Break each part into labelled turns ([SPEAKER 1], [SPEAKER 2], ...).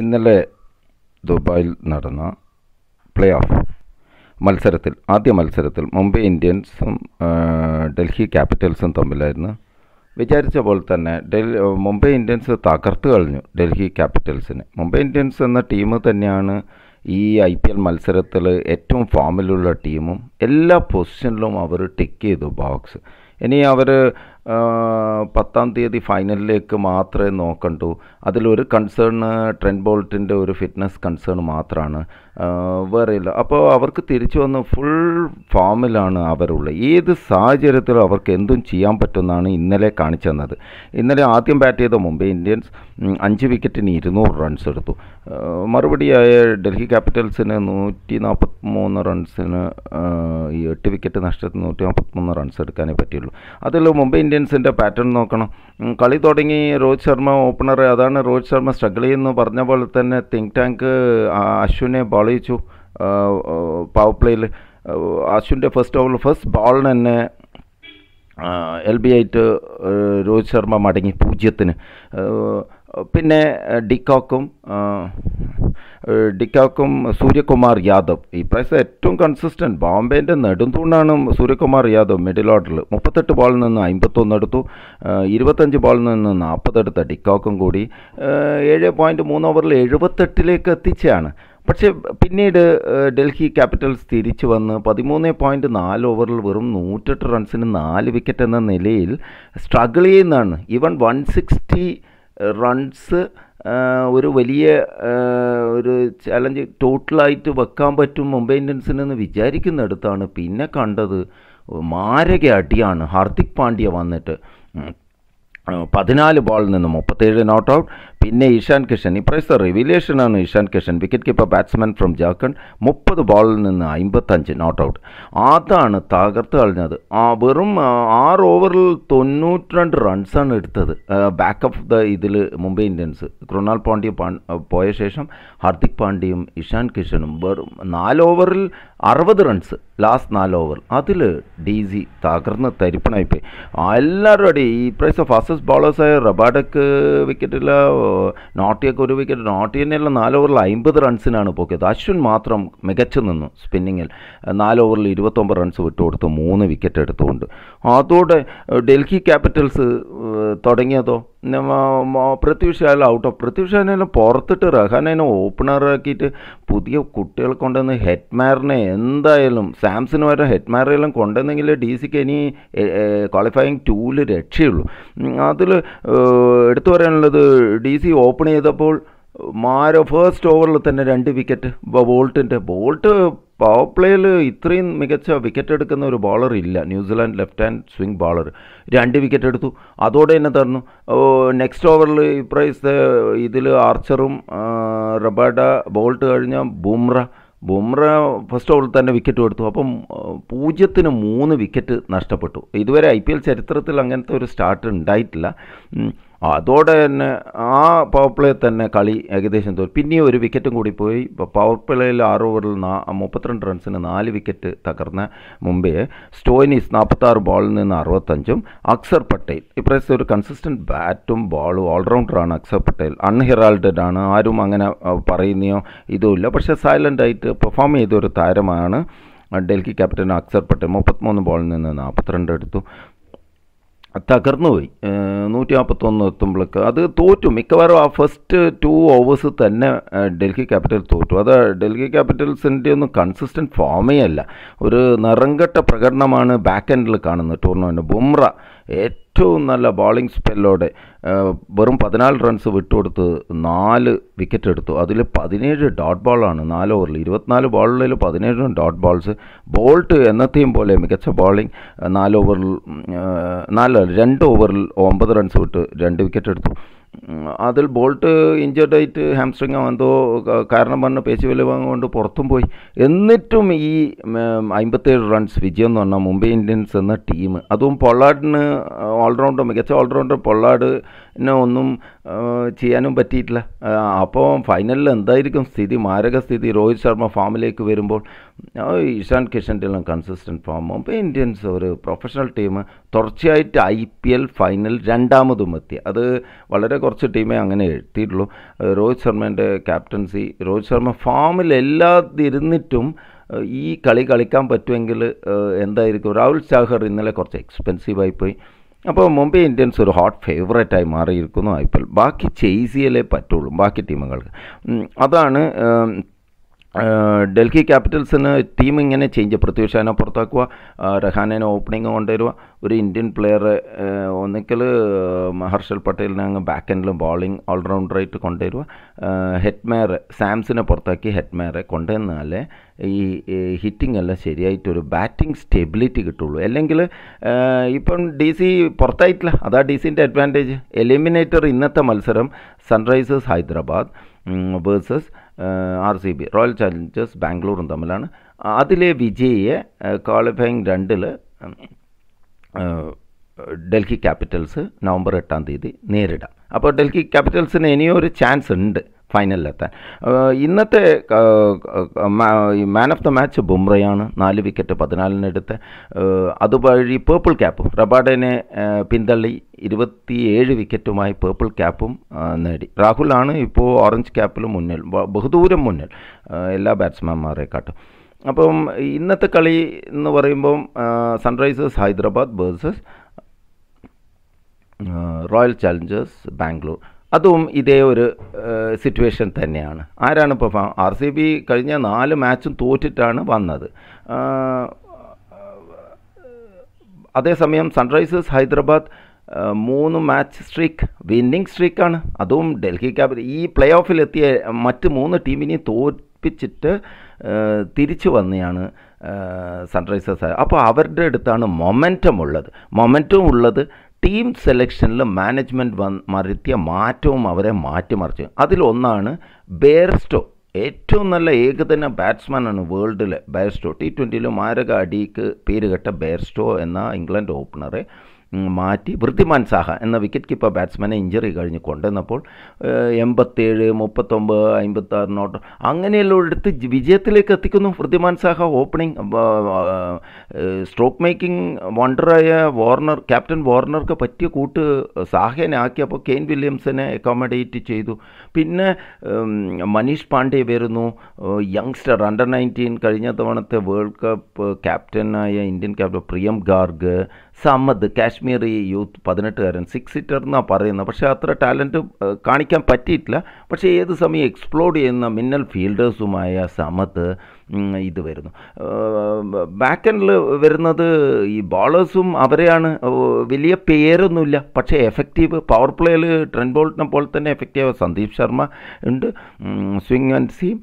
[SPEAKER 1] ഇന്നലെ ദുബായിൽ നടന്ന പ്ലേ ഓഫ് മത്സരത്തിൽ ആദ്യ മത്സരത്തിൽ മുംബൈ ഇന്ത്യൻസും ഡൽഹി ക്യാപിറ്റൽസും തമ്മിലായിരുന്നു വിചാരിച്ച പോലെ തന്നെ ഡൽഹി മുംബൈ ഇന്ത്യൻസ് തകർത്ത് കളഞ്ഞു ഡൽഹി ക്യാപിറ്റൽസിന് മുംബൈ ഇന്ത്യൻസ് എന്ന ടീം തന്നെയാണ് ഈ ഐ പി എൽ മത്സരത്തിൽ ഏറ്റവും ഫോമിലുള്ള ടീമും എല്ലാ പൊസിഷനിലും അവർ ടിക്ക് ചെയ്തു ബോക്സ് ഇനി അവർ പത്താം തീയതി ഫൈനലിലേക്ക് മാത്രമേ നോക്കണ്ടൂ അതിലൊരു കൺസേൺ ട്രെൻഡ് ബോൾട്ടിൻ്റെ ഒരു ഫിറ്റ്നസ് കൺസേൺ മാത്രമാണ് വേറെ ഇല്ല അപ്പോൾ അവർക്ക് തിരിച്ചു വന്ന് ഫുൾ ഫോമിലാണ് അവരുള്ളത് ഏത് സാഹചര്യത്തിലും അവർക്ക് എന്തും ചെയ്യാൻ പറ്റുമെന്നാണ് ഇന്നലെ കാണിച്ചു തന്നത് ഇന്നലെ ആദ്യം ബാറ്റ് ചെയ്ത മുംബൈ ഇന്ത്യൻസ് അഞ്ച് വിക്കറ്റിന് ഇരുന്നൂറ് റൺസ് എടുത്തു മറുപടിയായ ഡൽഹി ക്യാപിറ്റൽസിന് നൂറ്റി മൂന്ന് റൺസിന് ഈ എട്ട് വിക്കറ്റ് നഷ്ടത്തിന് നൂറ്റി മൂന്ന് റൺസ് എടുക്കാനേ പറ്റിയുള്ളൂ അതിൽ മുംബൈ ഇന്ത്യൻസിൻ്റെ പാറ്റേൺ നോക്കണം കളി തുടങ്ങി രോഹിത് ശർമ്മ ഓപ്പണർ അതാണ് രോഹിത് ശർമ്മ സ്ട്രഗിൾ ചെയ്യുന്നു പറഞ്ഞ പോലെ തന്നെ തിങ്ക് ടാങ്ക് അശ്വിനെ ബോൾ ചെയ്യിച്ചു പവർ പ്ലേയിൽ അശ്വിൻ്റെ ഫസ്റ്റ് ഓവർ ഫസ്റ്റ് ബോളിന് തന്നെ എൽ ബി ആയിട്ട് രോഹിത് ശർമ്മ മടങ്ങി പൂജ്യത്തിന് പിന്നെ ഡിക്കോക്കും ഡിക്കോക്കും സൂര്യകുമാർ യാദവ് ഈ പ്രാവശ്യം ഏറ്റവും കൺസിസ്റ്റൻറ്റ് ബോംബെൻ്റെ നെടുന്തൂണാണ് സൂര്യകുമാർ യാദവ് മിഡിൽ ഓർഡറിൽ മുപ്പത്തെട്ട് ബോളിൽ നിന്ന് അമ്പത്തൊന്ന് എടുത്തു ഇരുപത്തഞ്ച് ബോളിൽ നിന്ന് നാൽപ്പതെടുത്ത ഡിക്കോക്കും കൂടി ഏഴ് പോയിൻറ്റ് മൂന്ന് ഓവറിൽ എഴുപത്തെട്ടിലേക്ക് എത്തിച്ചാണ് പക്ഷേ പിന്നീട് ഡൽഹി ക്യാപിറ്റൽസ് തിരിച്ചു വന്ന് പതിമൂന്ന് പോയിൻറ്റ് നാല് ഓവറിൽ വെറും നൂറ്റെട്ട് റൺസിന് നാല് വിക്കറ്റ് എന്ന നിലയിൽ സ്ട്രഗിൾ ചെയ്യുന്നതാണ് ഈവൺ വൺ സിക്സ്റ്റി റൺസ് ഒരു വലിയ ഒരു ചലഞ്ച് ടോട്ടലായിട്ട് വെക്കാൻ പറ്റും മുംബൈ ഇന്ത്യൻസിനെന്ന് വിചാരിക്കുന്നിടത്താണ് പിന്നെ കണ്ടത് മാരക അടിയാണ് ഹാർദിക് പാണ്ഡ്യ വന്നിട്ട് പതിനാല് ബോളിൽ നിന്ന് മുപ്പത്തേഴ് നോട്ട് ഔട്ട് പിന്നെ ഇഷാൻ കിഷൻ ഇപ്രാവശ്യത്തെ റിവിലേഷനാണ് Ishan Kishan wicket keeper batsman from Jharkhand മുപ്പത് ബോളിൽ നിന്ന് അമ്പത്തഞ്ച് നോട്ട് ഔട്ട് അതാണ് തകർത്ത് കളഞ്ഞത് ആ വെറും ആറ് ഓവറിൽ രണ്ട് റൺസാണ് എടുത്തത് ബാക്ക് ഓഫ് ദ ഇതിൽ മുംബൈ ഇന്ത്യൻസ് കൃണാൽ പാണ്ഡ്യ പോയ ശേഷം ഹാർദിക് പാണ്ഡ്യയും ഇഷാൻ കിഷനും വെറും നാല് ഓവറിൽ അറുപത് റൺസ് ലാസ്റ്റ് നാല് ഓവർ അതിൽ ഡി സി തകർന്ന് തരിപ്പണായിപ്പോയി എല്ലാവരും അടി ഈ പ്രൈസ് ഫാസ്റ്റസ്റ്റ് ബോളേഴ്സായ റബാഡക്ക് വിക്കറ്റില്ല നോട്ടിയൊക്കെ ഒരു വിക്കറ്റ് നോട്ടി തന്നെയുള്ള നാല് ഓവറിൽ അമ്പത് റൺസിനാണ് പൊക്കിയത് അശ്വിൻ മാത്രം മികച്ചു നിന്നു സ്പിന്നിങ്ങിൽ നാല് ഓവറിൽ ഇരുപത്തൊമ്പത് റൺസ് വിട്ടുകൊടുത്ത് മൂന്ന് വിക്കറ്റ് എടുത്തുകൊണ്ട് അതോടെ ഡൽഹി ക്യാപിറ്റൽസ് തുടങ്ങിയതോ അല്ല ഔട്ട് ഓഫ് എന്നെ പുറത്തിട്ട് റഹാനെ ഓപ്പണറാക്കിയിട്ട് പുതിയ കുട്ടികളെ കൊണ്ടുവന്ന് ഹെഡ്മാറിനെ എന്തായാലും സാംസങ് വരെ ഹെഡ്മാരെല്ലാം കൊണ്ടുവന്നെങ്കിൽ ഡി സിക്ക് ഇനി ക്വാളിഫയിങ് ടൂവിൽ രക്ഷയുള്ളൂ അതിൽ എടുത്തു പറയാനുള്ളത് ഡി സി ഓപ്പൺ ചെയ്തപ്പോൾ മാരോ ഫേസ്റ്റ് ഓവറിൽ തന്നെ രണ്ട് വിക്കറ്റ് ബോൾട്ടിൻ്റെ ബോൾട്ട് പവർ പ്ലേയിൽ ഇത്രയും മികച്ച വിക്കറ്റ് എടുക്കുന്ന ഒരു ബോളർ ഇല്ല New Zealand left hand swing bowler രണ്ട് വിക്കറ്റ് എടുത്തു അതോടെ തന്നെ തന്നു നെക്സ്റ്റ് ഓവറിൽ ഇപ്രാവശ്യത്തെ ഇതിൽ ആർച്ചറും റബാഡ ബോൾട്ട് കഴിഞ്ഞ ബുംറ ബുംറ ഫസ്റ്റ് ഓവറിൽ തന്നെ വിക്കറ്റ് എടുത്തു അപ്പം പൂജ്യത്തിന് മൂന്ന് വിക്കറ്റ് നഷ്ടപ്പെട്ടു ഇതുവരെ ഐ പി എൽ ചരിത്രത്തിൽ അങ്ങനത്തെ ഒരു സ്റ്റാർട്ട് ഉണ്ടായിട്ടില്ല അതോടെ തന്നെ ആ പവർ പ്ലേ തന്നെ കളി ഏകദേശം തോൽ പിന്നെയും ഒരു വിക്കറ്റും കൂടി പോയി പവർ പ്ലേയിൽ ആറ് ഓവറിൽ നാ മുപ്പത്തിരണ്ട് റൺസിന് നാല് വിക്കറ്റ് തകർന്ന മുംബൈയെ സ്റ്റോയിനീസ് നാൽപ്പത്താറ് ബോളിൽ നിന്ന് അറുപത്തഞ്ചും അക്സർ പട്ടേൽ ഇപ്രാവശ്യം ഒരു കൺസിസ്റ്റൻറ്റ് ബാറ്റും ബോളും ഓൾറൗണ്ടറാണ് അക്സർ പട്ടേൽ അൺഹിറാൾഡഡ് ആണ് ആരും അങ്ങനെ പറയുന്നയോ ഇതുമില്ല പക്ഷേ സൈലൻ്റ് ആയിട്ട് പെർഫോം ചെയ്തൊരു ഒരു താരമാണ് ഡൽഹി ക്യാപ്റ്റൻ അക്സർ പട്ടേൽ മുപ്പത്തിമൂന്ന് ബോളിൽ നിന്ന് നാൽപ്പത്തിരണ്ട് എടുത്തു തകർന്നുപോയി നൂറ്റി നാൽപ്പത്തൊന്ന് എത്തുമ്പോഴേക്ക് അത് തോറ്റു മിക്കവാറും ആ ഫസ്റ്റ് ടു ഓവേഴ്സ് തന്നെ ഡൽഹി ക്യാപിറ്റൽസ് തോറ്റു അത് ഡൽഹി ക്യാപിറ്റൽസിൻ്റെ ഒന്നും കൺസിസ്റ്റൻറ്റ് ഫോമേ അല്ല ഒരു നിറങ്കട്ട പ്രകടനമാണ് ബാക്ക് എൻഡിൽ കാണുന്നത് ടൂർണമെൻറ്റ് ബുംറ ഏറ്റവും നല്ല ബോളിംഗ് സ്പെല്ലോടെ വെറും പതിനാല് റൺസ് വിട്ടുകൊടുത്ത് നാല് വിക്കറ്റ് എടുത്തു അതിൽ പതിനേഴ് ഡോട്ട് ബോളാണ് നാല് ഓവറിൽ ഇരുപത്തിനാല് ബോളിൽ പതിനേഴും ഡോട്ട് ബോൾസ് ബോൾട്ട് എന്നത്തെയും പോലെ മികച്ച ബോളിംഗ് നാല് ഓവറിൽ നാല് രണ്ട് ഓവറിൽ ഒമ്പത് റൺസ് വിട്ട് രണ്ട് വിക്കറ്റ് എടുത്തു അതിൽ ബോൾട്ട് ഇഞ്ചേർഡ് ആയിട്ട് ഹാംസ്ട്രിങ് എന്തോ കാരണം പറഞ്ഞ പേശി വലുപ്പം കൊണ്ട് പുറത്തും പോയി എന്നിട്ടും ഈ അമ്പത്തേഴ് റൺസ് വിജയം എന്ന് പറഞ്ഞാൽ മുംബൈ ഇന്ത്യൻസ് എന്ന ടീം അതും പൊള്ളാടിന് ഓൾറൗണ്ടർ മികച്ച ഓൾറൗണ്ടർ പൊള്ളാട് ഒന്നും ചെയ്യാനും പറ്റിയിട്ടില്ല അപ്പോൾ ഫൈനലിൽ എന്തായിരിക്കും സ്ഥിതി മാരകസ്ഥിതി രോഹിത് ശർമ്മ ഫാമിലേക്ക് വരുമ്പോൾ ഇഷാൻ കിഷൻ്റെ എല്ലാം കൺസിസ്റ്റൻറ്റ് ഫോമും ഇപ്പോൾ ഇന്ത്യൻസ് ഒരു പ്രൊഫഷണൽ ടീം തുടർച്ചയായിട്ട് ഐ പി എൽ ഫൈനൽ രണ്ടാമതും എത്തി അത് വളരെ കുറച്ച് ടീമേ അങ്ങനെ എത്തിയിട്ടുള്ളൂ രോഹിത് ശർമ്മേൻ്റെ ക്യാപ്റ്റൻസി രോഹിത് ശർമ്മ എല്ലാതിരുന്നിട്ടും ഈ കളി കളിക്കാൻ പറ്റുമെങ്കിൽ എന്തായിരിക്കും രാഹുൽ ചാഹർ ഇന്നലെ കുറച്ച് എക്സ്പെൻസീവായി പോയി അപ്പോൾ മുംബൈ ഇന്ത്യൻസ് ഒരു ഹോട്ട് ഫേവറേറ്റായി മാറിയിരിക്കുന്നു ഐ പി എൽ ബാക്കി ചെയ്സിയലേ പറ്റുള്ളൂ ബാക്കി ടീമുകൾക്ക് അതാണ് ഡൽഹി ക്യാപിറ്റൽസിന് ടീം ഇങ്ങനെ ചേഞ്ച് പൃഥ്വിഷാനെ പുറത്താക്കുക റഹാനേനെ ഓപ്പണിംഗ് കൊണ്ടുവരിക ഒരു ഇന്ത്യൻ പ്ലെയർ ഒന്നിക്കൽ മഹർഷൽ പട്ടേലിനെ അങ്ങ് ബാക്ക് എൻഡിലും ബോളിംഗ് ഓൾറൗണ്ടറായിട്ട് കൊണ്ടുവരിക ഹെറ്റ്മെയർ സാംസിനെ പുറത്താക്കി ഹെറ്റ്മേറെ കൊണ്ടുവന്നാൽ ഈ ഹിറ്റിംഗ് എല്ലാം ശരിയായിട്ടൊരു ബാറ്റിംഗ് സ്റ്റെബിലിറ്റി കിട്ടുള്ളൂ അല്ലെങ്കിൽ ഇപ്പം ഡി സി പുറത്തായിട്ടില്ല അതാ ഡി സിൻ്റെ അഡ്വാൻറ്റേജ് എലിമിനേറ്റർ ഇന്നത്തെ മത്സരം Sunrisers Hyderabad versus R C B Royal Challengers ബാംഗ്ലൂരും തമ്മിലാണ് അതിലെ വിജയിയെ ക്വാളിഫയിങ് രണ്ടിൽ ഡൽഹി ക്യാപിറ്റൽസ് നവംബർ എട്ടാം തീയതി നേരിടാം അപ്പോൾ ഡൽഹി ക്യാപിറ്റൽസിന് ഇനിയൊരു ചാൻസ് ഉണ്ട് ഫൈനലിലെത്താൻ ഇന്നത്തെ മാൻ ഓഫ് ദ മാച്ച് ബുംറയാണ് നാല് വിക്കറ്റ് പതിനാലിനെടുത്ത് അതുവഴി പേർപ്പിൾ ക്യാപ്പും റബാഡനെ പിന്തള്ളി ഇരുപത്തിയേഴ് വിക്കറ്റുമായി പേർപ്പിൾ ക്യാപ്പും നേടി രാഹുലാണ് ഇപ്പോൾ ഓറഞ്ച് ക്യാപ്പിൽ മുന്നിൽ ബഹുദൂരം മുന്നിൽ എല്ലാ ബാറ്റ്സ്മാൻമാരെക്കാട്ടും അപ്പം ഇന്നത്തെ കളി എന്ന് പറയുമ്പം Sunrisers Hyderabad versus Royal Challengers Bangalore അതും ഇതേ ഒരു സിറ്റുവേഷൻ തന്നെയാണ് ആരാണ് ഇപ്പോൾ ആർ സി ബി കഴിഞ്ഞ നാല് മാച്ചും തോറ്റിട്ടാണ് വന്നത് അതേസമയം സൺറൈസേഴ്സ് ഹൈദരാബാദ് മൂന്ന് മാച്ച് സ്ട്രീക്ക് വിന്നിംഗ് സ്ട്രീക്കാണ് അതും ഡൽഹി ക്യാപിറ്റൽ ഈ പ്ലേ ഓഫിലെത്തിയ എത്തിയ മറ്റ് മൂന്ന് ടീമിനെയും തോൽപ്പിച്ചിട്ട് തിരിച്ചു വന്നെയാണ് സൺറൈസേഴ്സ് അപ്പോൾ അവരുടെ അടുത്താണ് മൊമെൻറ്റം ഉള്ളത് മൊമെൻറ്റം ഉള്ളത് ടീം സെലക്ഷനിൽ മാനേജ്മെൻറ്റ് വന്ന് വരുത്തിയ മാറ്റവും അവരെ മാറ്റിമറിച്ച് അതിലൊന്നാണ് ബേർസ്റ്റോ ഏറ്റവും നല്ല ഏകദിന ബാറ്റ്സ്മാനാണ് വേൾഡിലെ ബേർസ്റ്റോ ടി ട്വൻറ്റിയിലും മാരക അടിക്ക് പേരുകെട്ട ബേർസ്റ്റോ എന്ന ഇംഗ്ലണ്ട് ഓപ്പണറെ മാറ്റി വൃത്തിമാൻ സാഹ എന്ന വിക്കറ്റ് കീപ്പർ ബാറ്റ്സ്മാനെ ഇഞ്ചറി കഴിഞ്ഞ് കൊണ്ടുവന്നപ്പോൾ എൺപത്തേഴ് മുപ്പത്തൊമ്പത് അമ്പത്താറ് നോട്ട് അങ്ങനെയുള്ള എടുത്ത് വിജയത്തിലേക്ക് എത്തിക്കുന്നു Wriddhiman Saha opening stroke making വണ്ടറായ വോർണർ ക്യാപ്റ്റൻ വോർണർക്ക് പറ്റിയ കൂട്ട് സാഹേനെ ആക്കിയപ്പോൾ കെയിൻ വില്യംസിനെ അക്കോമഡേറ്റ് ചെയ്തു പിന്നെ മനീഷ് പാണ്ഡെ വരുന്നു യങ്സ്റ്റർ അണ്ടർ നയൻറ്റീൻ കഴിഞ്ഞ തവണത്തെ വേൾഡ് കപ്പ് ക്യാപ്റ്റനായ Indian captain Priyam Garg Samad Kashmiri youth പതിനെട്ടുകാരൻ സിക്സ് സീറ്റർ എന്നാണ് പറയുന്നത് പക്ഷേ അത്ര ടാലൻറ്റ് കാണിക്കാൻ പറ്റിയിട്ടില്ല പക്ഷേ ഏത് സമയം എക്സ്പ്ലോഡ് ചെയ്യുന്ന മിന്നൽ ഫീൽഡേഴ്സുമായ സമത്ത് ഇത് വരുന്നു ബാക്ക് എൻഡിൽ വരുന്നത് ഈ ബോളേഴ്സും അവരെയാണ് വലിയ പേരൊന്നുമില്ല പക്ഷേ എഫക്റ്റീവ് പവർ പ്ലേയിൽ ട്രെൻഡ് ബോൾട്ടിനെ പോലെ തന്നെ എഫക്റ്റീവ് സന്ദീപ് ശർമ്മ ഉണ്ട് സ്വിംഗ് ആൻഡ് സീം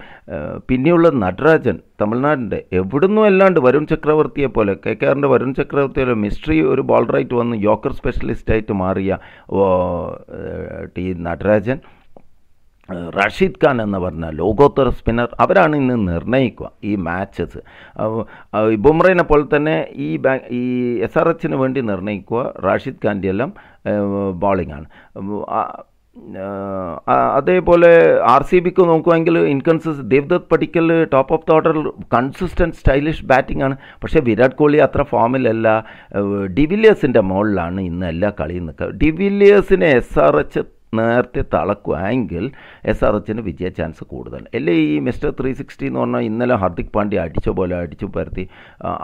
[SPEAKER 1] പിന്നെയുള്ള നടരാജൻ തമിഴ്നാടിൻ്റെ എവിടുന്നും അല്ലാണ്ട് വരുൺ ചക്രവർത്തിയെ പോലെ കെ കെ ആറിൻ്റെ വരുൺ ചക്രവർത്തിയുടെ മിസ്റ്ററി ഒരു ബോളറായിട്ട് വന്ന് യോക്കർ സ്പെഷ്യലിസ്റ്റായിട്ട് മാറിയ ടി നടരാജൻ റഷീദ് ഖാൻ എന്ന് പറഞ്ഞ ലോകോത്തര സ്പിന്നർ അവരാണ് ഇന്ന് നിർണ്ണയിക്കുക ഈ മാച്ചസ് ബുംറയിനെ പോലെ തന്നെ ഈ ഈ എസ് ആർ എച്ചിന് വേണ്ടി നിർണ്ണയിക്കുക റാഷിദ് ഖാൻ്റെ എല്ലാം ബോളിംഗാണ് അതേപോലെ ആർ സി ബിക്ക് നോക്കുവാണെങ്കിൽ ഇൻകൺസിസ് Devdutt Padikkal top of the order consistent stylish batting ആണ് പക്ഷേ വിരാട് കോഹ്ലി അത്ര ഫോമിലല്ല ഡിവില്ലിയേഴ്സിൻ്റെ മുകളിലാണ് ഇന്ന് എല്ലാ കളിയും നിൽക്കുക ഡിവിലിയേഴ്സിനെ എസ് ആർ എച്ച് നേരത്തെ തളക്കുമെങ്കിൽ എസ് ആർ എച്ചിന് വിജയ ചാൻസ് കൂടുതൽ അല്ലേ ഈ മിസ്റ്റർ ത്രീ സിക്സ്റ്റി എന്ന് പറഞ്ഞാൽ ഇന്നലെ ഹാർദിക് പാണ്ഡ്യ അടിച്ച പോലെ അടിച്ചു പരത്തി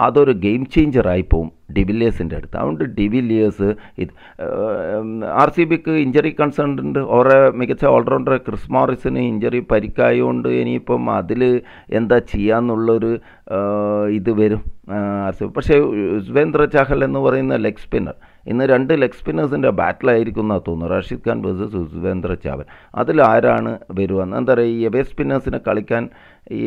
[SPEAKER 1] അതൊരു ഗെയിം ചേഞ്ചറായി പോവും ഡിവില്ലിയേഴ്സിൻ്റെ അടുത്ത് അതുകൊണ്ട് ഡിവില്ലിയേഴ്സ് ഇത് ആർ സി ബിക്ക് ഇഞ്ചറി കൺസേൺ ഉണ്ട് ഓരോ മികച്ച ഓൾറൗണ്ടർ ക്രിസ് മോറിസിന് ഇഞ്ചറി പരിക്കായതുകൊണ്ട് ഇനിയിപ്പം അതിൽ എന്താ ചെയ്യാന്നുള്ളൊരു ഇത് വരും ആർ സി ബി പക്ഷേ സുവേന്ദ്ര ചാഹൽ എന്ന് പറയുന്ന ലെഗ് സ്പിന്നർ ഇന്ന് രണ്ട് ലെഗ് സ്പിന്നേഴ്സിൻ്റെ ബാറ്റിലായിരിക്കും എന്നാണ് തോന്നുന്നു റഷീദ് ഖാൻ വേഴ്സസ് യുസ്വേന്ദ്ര ചാവൽ അതിൽ ആരാണ് എന്താ പറയുക ഈ എവേ സ്പിന്നേഴ്സിനെ കളിക്കാൻ ഈ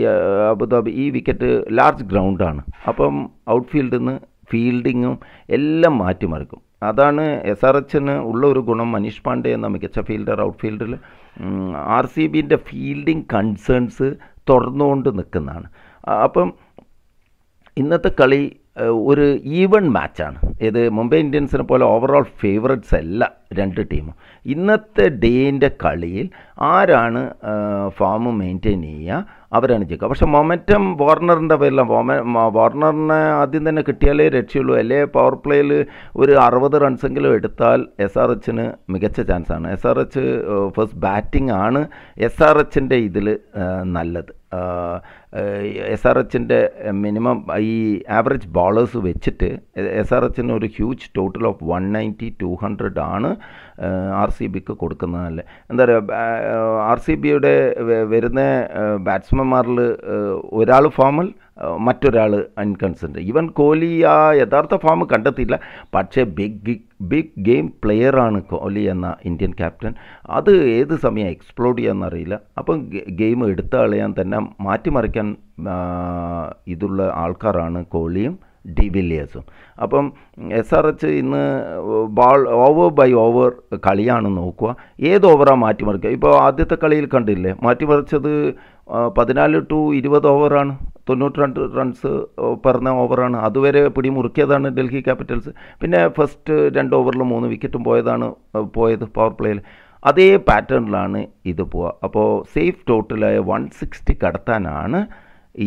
[SPEAKER 1] അബുദാബി ഈ വിക്കറ്റ് ലാർജ് ഗ്രൗണ്ടാണ് അപ്പം ഔട്ട്ഫീൽഡിൽ നിന്ന് ഫീൽഡിങ്ങും എല്ലാം മാറ്റിമറിക്കും അതാണ് എസ് ആർ എച്ചിന് ഉള്ള ഒരു ഗുണം മനീഷ് പാണ്ഡെ എന്ന മികച്ച ഫീൽഡർ ഔട്ട്ഫീൽഡിൽ ആർ സി ബിൻ്റെ ഫീൽഡിംഗ് കൺസേൺസ് തുറന്നുകൊണ്ട് നിൽക്കുന്നതാണ് അപ്പം ഇന്നത്തെ കളി ഒരു ഈവൺ മാച്ചാണ് ഇത് മുംബൈ ഇന്ത്യൻസിനെ പോലെ ഓവറോൾ ഫേവറേറ്റ്സ് അല്ല രണ്ട് ടീമും ഇന്നത്തെ ഡേയിൻ്റെ കളിയിൽ ആരാണ് ഫോം മെയിൻറ്റെയിൻ ചെയ്യുക അവരാണ് ജയിക്കുക പക്ഷേ മൊമെറ്റം വോർണറിൻ്റെ പേരില വാർണറിനെ ആദ്യം തന്നെ കിട്ടിയാലേ രക്ഷയുള്ളൂ അല്ലേ പവർ പ്ലേയിൽ ഒരു അറുപത് റൺസെങ്കിലും എടുത്താൽ എസ് ആർ എച്ചിന് മികച്ച ചാൻസാണ് S R H first batting ആണ് എസ് ആർ എച്ചിൻ്റെ ഇതിൽ നല്ലത് എസ് ആർ എച്ചിൻ്റെ മിനിമം ഈ ആവറേജ് ബോളേഴ്സ് വെച്ചിട്ട് എസ് ആർ എച്ചിന് ഒരു huge total of one ninety two hundred ആണ് ആർ സി ബിക്ക് കൊടുക്കുന്നതല്ല എന്താ പറയുക ആർ സി ബിയുടെ വരുന്ന ബാറ്റ്സ്മാൻമാരിൽ ഒരാൾ ഫോമിൽ മറ്റൊരാൾ അൺകൺസെൻറ്റ് ഈവൻ കോഹ്ലി ആ യഥാർത്ഥ ഫോം കണ്ടെത്തിയില്ല പക്ഷേ ബിഗ് ബിഗ് ഗെയിം പ്ലെയറാണ് കോഹ്ലി എന്ന ഇന്ത്യൻ ക്യാപ്റ്റൻ അത് ഏത് സമയം എക്സ്പ്ലോഡ് ചെയ്യാമെന്നറിയില്ല അപ്പം ഗെയിം എടുത്ത് കളയാൻ തന്നെ മാറ്റിമറിക്കാൻ ഇതുള്ള ആൾക്കാരാണ് കോഹ്ലിയും ഡിവില്ലിയേഴ്സും അപ്പം എസ് ആർ എച്ച് ഇന്ന് ബോൾ ഓവർ ബൈ ഓവർ കളിയാണ് നോക്കുക ഏത് ഓവറാണ് മാറ്റിമറിക്കുക ഇപ്പോൾ ആദ്യത്തെ കളിയിൽ കണ്ടില്ലേ മാറ്റിമറിച്ചത് പതിനാല് ടു ഇരുപത് ഓവറാണ് തൊണ്ണൂറ്റി രണ്ട് റൺസ് പറഞ്ഞ ഓവറാണ് അതുവരെ പിടിമുറുക്കിയതാണ് ഡൽഹി ക്യാപിറ്റൽസ് പിന്നെ ഫസ്റ്റ് രണ്ട് ഓവറിൽ മൂന്ന് വിക്കറ്റും പോയതാണ് പോയത് പവർ പ്ലേയിൽ അതേ പാറ്റേണിലാണ് ഇത് പോവുക അപ്പോൾ സേഫ് ടോട്ടലായ വൺ സിക്സ്റ്റി കടത്താനാണ്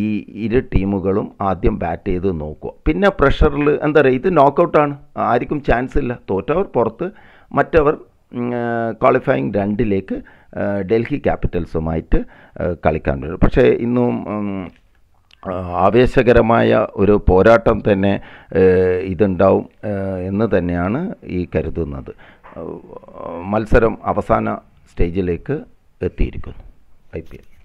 [SPEAKER 1] ഈ ഇരു ടീമുകളും ആദ്യം ബാറ്റ് ചെയ്ത് നോക്കുക പിന്നെ പ്രഷറിൽ എന്താ പറയുക ഇത് നോക്കൗട്ടാണ് ആർക്കും ചാൻസ് ഇല്ല തോറ്റവർ പുറത്ത് മറ്റവർ ക്വാളിഫയിങ് രണ്ടിലേക്ക് ഡൽഹി ക്യാപിറ്റൽസുമായിട്ട് കളിക്കാൻ വരും പക്ഷേ ഇന്നും ആവേശകരമായ ഒരു പോരാട്ടം തന്നെ ഇതുണ്ടാവും എന്ന് തന്നെയാണ് ഈ കരുതുന്നത് മത്സരം അവസാന സ്റ്റേജിലേക്ക് എത്തിയിരിക്കുന്നു ഐ പി എൽ